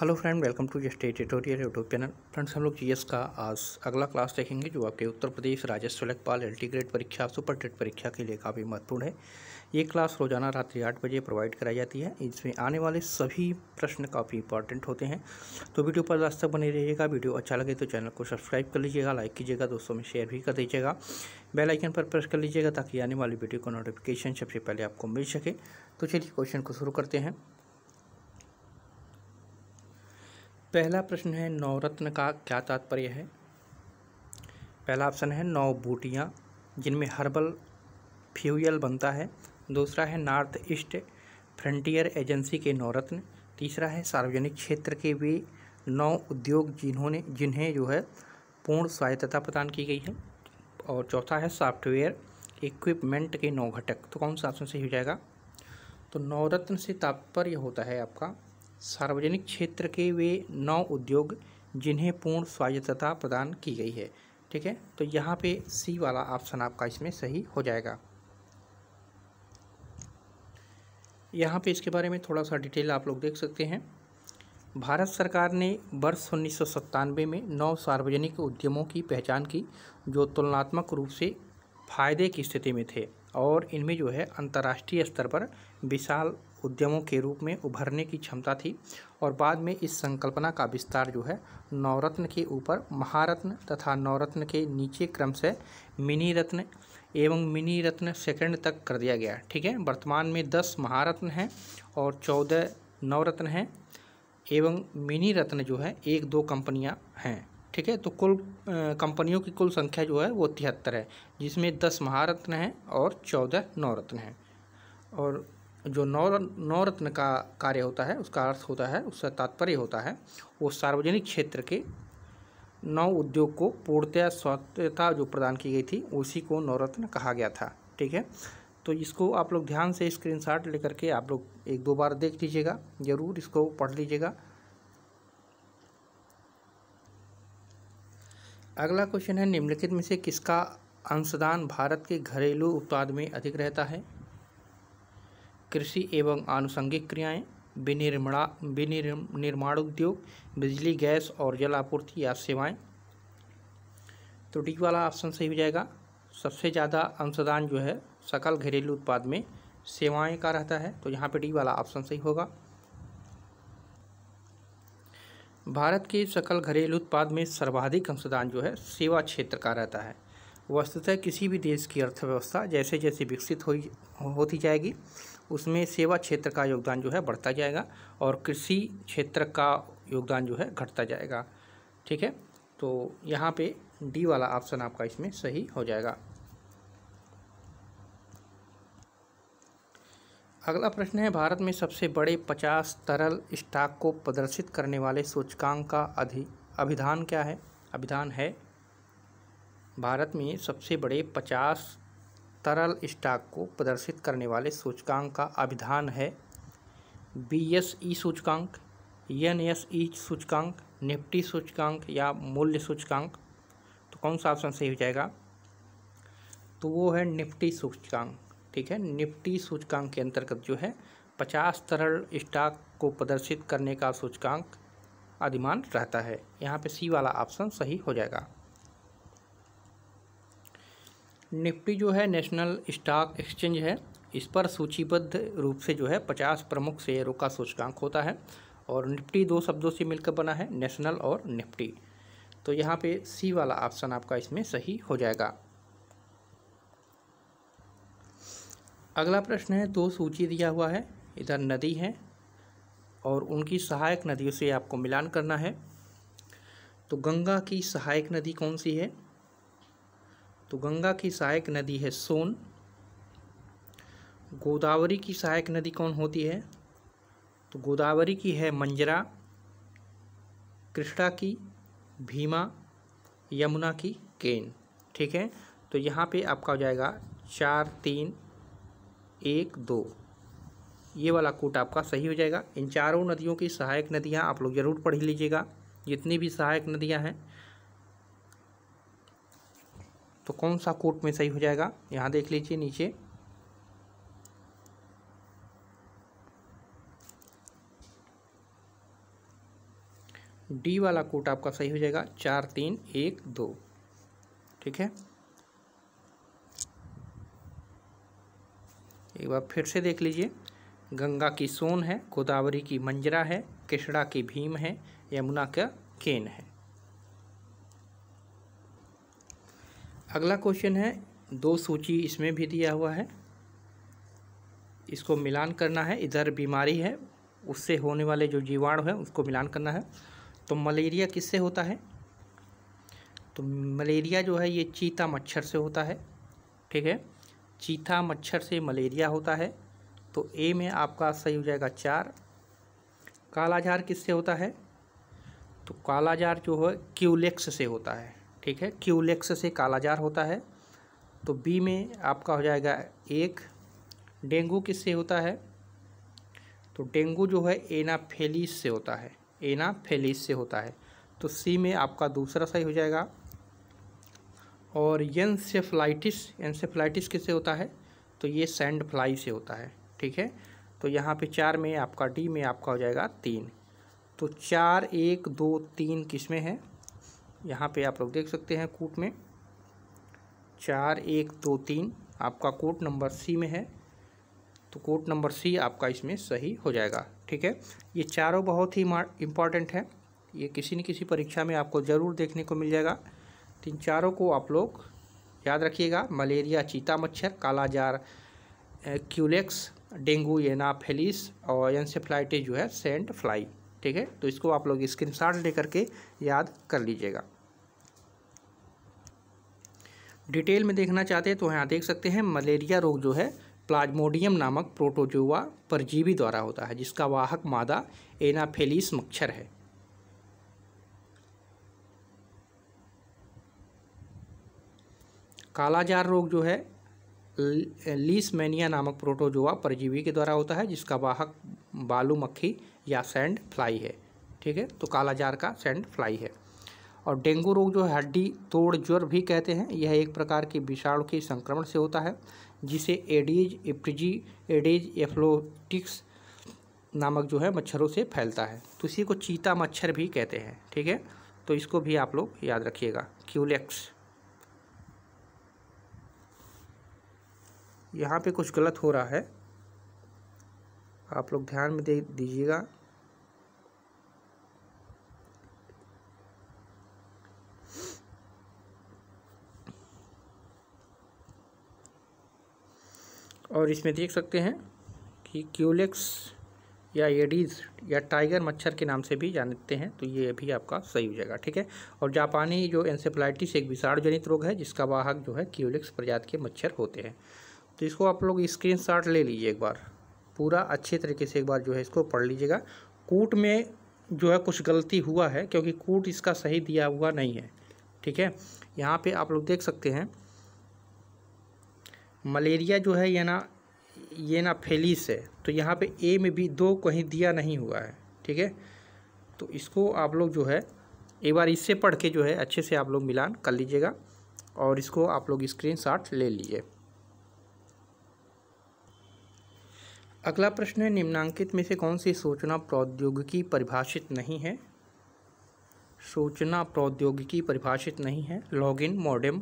hello friend welcome to just tutorial YouTube channel friends हम लोग GS का आज अगला क्लास देखेंगे जो आपके उत्तर प्रदेश राजस्व लेखपाल एल टी ग्रेड परीक्षा सुपर टेट परीक्षा के लिए काफ़ी महत्वपूर्ण है ये क्लास रोजाना रात्रि आठ बजे प्रोवाइड कराई जाती है इसमें आने वाले सभी प्रश्न काफ़ी इंपॉर्टेंट होते हैं तो वीडियो पर आज तक बने रहिएगा वीडियो अच्छा लगे तो चैनल को सब्सक्राइब कर लीजिएगा लाइक कीजिएगा दोस्तों में शेयर भी कर दीजिएगा बेल आइकन पर प्रेस कर लीजिएगा ताकि आने वाली वीडियो का नोटिफिकेशन सबसे पहले आपको मिल सके तो चलिए क्वेश्चन को शुरू करते हैं पहला प्रश्न है नवरत्न का क्या तात्पर्य है पहला ऑप्शन है नौ बूटियाँ जिनमें हर्बल फ्यूयल बनता है दूसरा है नॉर्थ ईस्ट फ्रंटियर एजेंसी के नवरत्न तीसरा है सार्वजनिक क्षेत्र के वे नौ उद्योग जिन्होंने जिन्हें जो है पूर्ण स्वायत्तता प्रदान की गई है और चौथा है सॉफ्टवेयर इक्विपमेंट के नौ घटक तो कौन सा ऑप्शन सही हो जाएगा तो नवरत्न से तात्पर्य होता है आपका सार्वजनिक क्षेत्र के वे नौ उद्योग जिन्हें पूर्ण स्वायत्तता प्रदान की गई है ठीक है तो यहाँ पे सी वाला ऑप्शन आपका इसमें सही हो जाएगा यहाँ पे इसके बारे में थोड़ा सा डिटेल आप लोग देख सकते हैं भारत सरकार ने वर्ष उन्नीस में नौ सार्वजनिक उद्यमों की पहचान की जो तुलनात्मक रूप से फ़ायदे की स्थिति में थे और इनमें जो है अंतर्राष्ट्रीय स्तर पर विशाल उद्यमों के रूप में उभरने की क्षमता थी और बाद में इस संकल्पना का विस्तार जो है नवरत्न के ऊपर महारत्न तथा नवरत्न के नीचे क्रम से मिनी रत्न एवं मिनी रत्न सेकंड तक कर दिया गया ठीक है वर्तमान में दस महारत्न हैं और चौदह नवरत्न हैं एवं मिनी रत्न जो है एक दो कंपनियाँ हैं ठीक है तो कुल कंपनियों की कुल संख्या जो है वो तिहत्तर है जिसमें दस महारत्न हैं और चौदह नवरत्न हैं और जो नौ नौरत्न का कार्य होता है उसका अर्थ होता है उसका तात्पर्य होता है वो सार्वजनिक क्षेत्र के नौ उद्योग को पूर्णतया स्वतंत्रता जो प्रदान की गई थी उसी को नवरत्न कहा गया था ठीक है तो इसको आप लोग ध्यान से स्क्रीनशॉट लेकर के आप लोग एक दो बार देख लीजिएगा ज़रूर इसको पढ़ लीजिएगा अगला क्वेश्चन है निम्नलिखित में से किसका अंशदान भारत के घरेलू उत्पाद में अधिक रहता है कृषि एवं आनुषंगिक क्रियाएं विनिर्माण विनिर्माण उद्योग बिजली गैस और जल आपूर्ति या सेवाएं तो डी वाला ऑप्शन सही हो जाएगा सबसे ज़्यादा अंशदान जो है सकल घरेलू उत्पाद में सेवाएं का रहता है तो यहाँ पे डी वाला ऑप्शन सही होगा भारत के सकल घरेलू उत्पाद में सर्वाधिक अंशदान जो है सेवा क्षेत्र का रहता है वस्तुतः किसी भी देश की अर्थव्यवस्था जैसे जैसे विकसित हो होती जाएगी उसमें सेवा क्षेत्र का योगदान जो है बढ़ता जाएगा और कृषि क्षेत्र का योगदान जो है घटता जाएगा ठीक है तो यहाँ पे डी वाला ऑप्शन आपका इसमें सही हो जाएगा अगला प्रश्न है भारत में सबसे बड़े पचास तरल स्टॉक को प्रदर्शित करने वाले सूचकांक का अधि अभिधान क्या है अभिधान है भारत में सबसे बड़े पचास तरल स्टॉक को प्रदर्शित करने वाले सूचकांक का अभिधान है बी एस ई सूचकांक एन एस ई सूचकांक निफ्टी e सूचकांक या मूल्य सूचकांक तो कौन सा ऑप्शन सही हो जाएगा तो वो है निफ्टी e सूचकांक ठीक है निफ्टी e सूचकांक के अंतर्गत जो है पचास तरल स्टॉक को प्रदर्शित करने का सूचकांक अधिमान रहता है यहाँ पे सी वाला ऑप्शन सही हो जाएगा निफ्टी जो है नेशनल स्टॉक एक्सचेंज है इस पर सूचीबद्ध रूप से जो है पचास प्रमुख शेयरों का सूचकांक होता है और निफ्टी दो शब्दों से मिलकर बना है नेशनल और निफ्टी तो यहाँ पे सी वाला ऑप्शन आपका इसमें सही हो जाएगा अगला प्रश्न है दो सूची दिया हुआ है इधर नदी है और उनकी सहायक नदियों से आपको मिलान करना है तो गंगा की सहायक नदी कौन सी है तो गंगा की सहायक नदी है सोन गोदावरी की सहायक नदी कौन होती है तो गोदावरी की है मंजरा कृष्णा की भीमा यमुना की केन ठीक है तो यहाँ पे आपका हो जाएगा चार तीन एक दो ये वाला कूट आपका सही हो जाएगा इन चारों नदियों की सहायक नदियाँ आप लोग ज़रूर पढ़ ही लीजिएगा जितनी भी सहायक नदियाँ हैं तो कौन सा कोट में सही हो जाएगा यहाँ देख लीजिए नीचे डी वाला कोट आपका सही हो जाएगा चार तीन एक दो ठीक है एक बार फिर से देख लीजिए गंगा की सोन है गोदावरी की मंजरा है किशड़ा की भीम है यमुना का केन है अगला क्वेश्चन है दो सूची इसमें भी दिया हुआ है इसको मिलान करना है इधर बीमारी है उससे होने वाले जो जीवाणु हैं उसको मिलान करना है तो मलेरिया किससे होता है तो मलेरिया जो है ये चीता मच्छर से होता है ठीक है चीता मच्छर से मलेरिया होता है तो ए में आपका सही हो जाएगा चार कालाजार किससे होता है तो कालाजार जो है क्यूलेक्स से होता है ठीक है क्यूलेक्स से कालाजार होता है तो बी में आपका हो जाएगा एक डेंगू किससे होता है तो डेंगू जो है एनाफेलिस से होता है एनाफेलिस से होता है तो सी में आपका दूसरा सही हो जाएगा और एनसेफ्लाइटिस एनसेफ्लाइटिस किससे होता है तो ये सैंड फ्लाई से होता है ठीक है तो यहाँ पे चार में आपका डी में आपका हो जाएगा तीन तो चार एक दो तीन किस में है यहाँ पे आप लोग देख सकते हैं कोट में चार एक दो तीन आपका कोट नंबर सी में है तो कोट नंबर सी आपका इसमें सही हो जाएगा ठीक है ये चारों बहुत ही इम्पॉर्टेंट है ये किसी न किसी परीक्षा में आपको ज़रूर देखने को मिल जाएगा तो इन चारों को आप लोग याद रखिएगा मलेरिया चीता मच्छर कालाजार क्यूलेक्स डेंगू येना फेलिस और एनसेफ्लाइटिस जो है सेंट फ्लाई ठीक है तो इसको आप लोग स्क्रीन लेकर के याद कर लीजिएगा डिटेल में देखना चाहते हैं तो यहाँ देख सकते हैं मलेरिया रोग जो है प्लाज्मोडियम नामक प्रोटोजुआ परजीवी द्वारा होता है जिसका वाहक मादा एनाफेलिस मच्छर है कालाजार रोग जो है लीसमेनिया नामक प्रोटोजोवा परजीवी के द्वारा होता है जिसका वाहक बालू मक्खी या सैंड फ्लाई है ठीक है तो कालाजार का सैंड फ्लाई है और डेंगू रोग जो है हड्डी तोड़ ज्वर भी कहते हैं यह एक प्रकार के विषाणु के संक्रमण से होता है जिसे एडीज एप्रिजी एडीज एफ्लोटिक्स नामक जो है मच्छरों से फैलता है तो इसी को चीता मच्छर भी कहते हैं ठीक है तो इसको भी आप लोग याद रखिएगा क्यूलेक्स e यहाँ पे कुछ गलत हो रहा है आप लोग ध्यान में दे दीजिएगा और इसमें देख सकते हैं कि क्यूलेक्स या एडीज या टाइगर मच्छर के नाम से भी जानते हैं तो ये भी आपका सही हो जाएगा ठीक है और जापानी जो एनसेफ्लाइटिस एक जनित रोग है जिसका वाहक जो है क्यूलेक्स प्रजाति के मच्छर होते हैं तो इसको आप लोग स्क्रीन ले लीजिए एक बार पूरा अच्छे तरीके से एक बार जो है इसको पढ़ लीजिएगा कूट में जो है कुछ गलती हुआ है क्योंकि कूट इसका सही दिया हुआ नहीं है ठीक है यहाँ पे आप लोग देख सकते हैं मलेरिया जो है ये ना ये ना फेलिस है तो यहाँ पे ए में भी दो कहीं दिया नहीं हुआ है ठीक है तो इसको आप लोग जो है एक बार इससे पढ़ के जो है अच्छे से आप लोग मिलान कर लीजिएगा और इसको आप लोग स्क्रीन ले लीजिए अगला प्रश्न है निम्नांकित में से कौन सी सूचना प्रौद्योगिकी परिभाषित नहीं है सूचना प्रौद्योगिकी परिभाषित नहीं है लॉगिन मॉडेम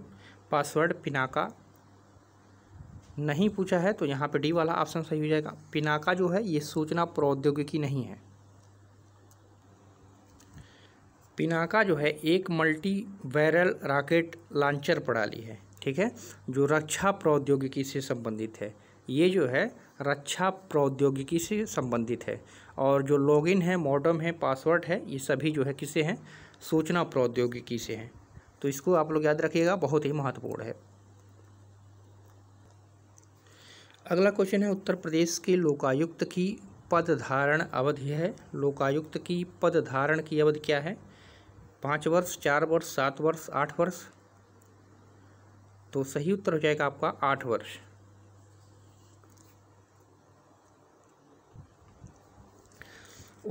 पासवर्ड पिनाका नहीं पूछा है तो यहाँ पे डी वाला ऑप्शन सही हो जाएगा पिनाका जो है ये सूचना प्रौद्योगिकी नहीं है पिनाका जो है एक मल्टी बैरल राकेट लॉन्चर प्रणाली है ठीक है जो रक्षा प्रौद्योगिकी से संबंधित है ये जो है रक्षा प्रौद्योगिकी से संबंधित है और जो लॉगिन है मॉडम है पासवर्ड है ये सभी जो है किसे हैं सूचना प्रौद्योगिकी से हैं तो इसको आप लोग याद रखिएगा बहुत ही महत्वपूर्ण है अगला क्वेश्चन है उत्तर प्रदेश के लोकायुक्त की पद धारण अवधि है लोकायुक्त की पद धारण की अवधि क्या है पाँच वर्ष चार वर्ष सात वर्ष आठ वर्ष तो सही उत्तर हो जाएगा आपका आठ वर्ष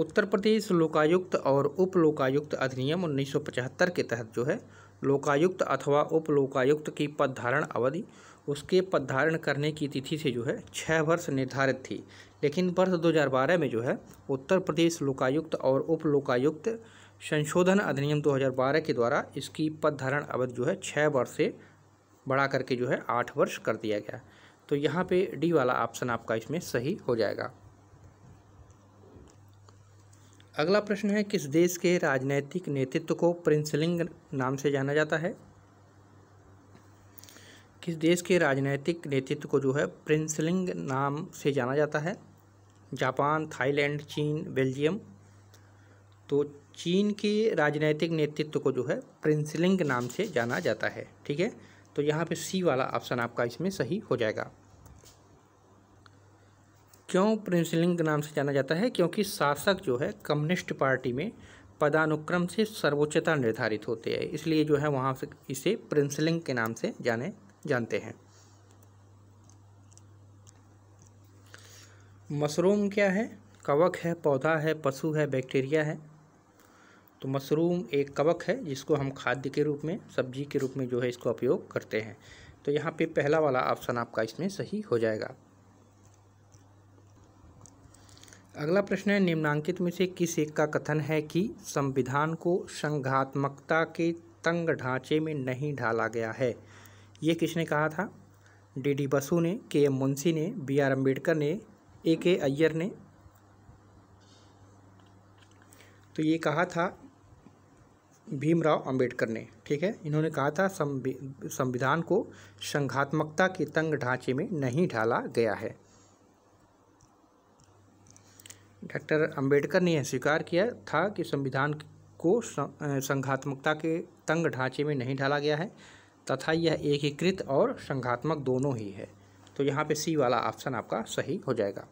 उत्तर प्रदेश लोकायुक्त और उप लोकायुक्त अधिनियम 1975 के तहत जो है लोकायुक्त अथवा उप लोकायुक्त की पद धारण अवधि उसके पद धारण करने की तिथि से जो है छः वर्ष निर्धारित थी लेकिन वर्ष 2012 में जो है उत्तर प्रदेश लोकायुक्त और उप लोकायुक्त संशोधन अधिनियम 2012 के द्वारा इसकी पद धारण अवधि जो है छः वर्ष से बढ़ा करके जो है आठ वर्ष कर दिया गया तो यहाँ पे डी वाला ऑप्शन आपका इसमें सही हो जाएगा अगला प्रश्न है किस देश के राजनैतिक नेतृत्व को प्रिंसलिंग नाम से जाना जाता है किस देश के राजनैतिक नेतृत्व को जो है प्रिंसलिंग नाम से जाना जाता है जापान थाईलैंड चीन बेल्जियम तो चीन के राजनैतिक नेतृत्व को जो है प्रिंसलिंग नाम से जाना जाता है ठीक है तो यहाँ पे सी वाला ऑप्शन आपका इसमें सही हो जाएगा क्यों प्रिंसलिंग नाम से जाना जाता है क्योंकि शासक जो है कम्युनिस्ट पार्टी में पदानुक्रम से सर्वोच्चता निर्धारित होते हैं इसलिए जो है वहाँ से इसे प्रिंसलिंग के नाम से जाने जानते हैं मशरूम क्या है कवक है पौधा है पशु है बैक्टीरिया है तो मशरूम एक कवक है जिसको हम खाद्य के रूप में सब्जी के रूप में जो है इसको उपयोग करते हैं तो यहाँ पे पहला वाला ऑप्शन आपका इसमें सही हो जाएगा अगला प्रश्न है निम्नांकित में से किस एक का कथन है कि संविधान को संघात्मकता के तंग ढांचे में नहीं ढाला गया है ये किसने कहा था डी डी बसु ने के एम मुंशी ने बी आर अम्बेडकर ने ए के अय्यर ने तो ये कहा था भीमराव अंबेडकर ने ठीक है इन्होंने कहा था संविधान को संघात्मकता के तंग ढांचे में नहीं ढाला गया है डॉक्टर अंबेडकर ने यह स्वीकार किया था कि संविधान को संघात्मकता के तंग ढांचे में नहीं ढाला गया है तथा यह एकीकृत और संघात्मक दोनों ही है तो यहाँ पे सी वाला ऑप्शन आपका सही हो जाएगा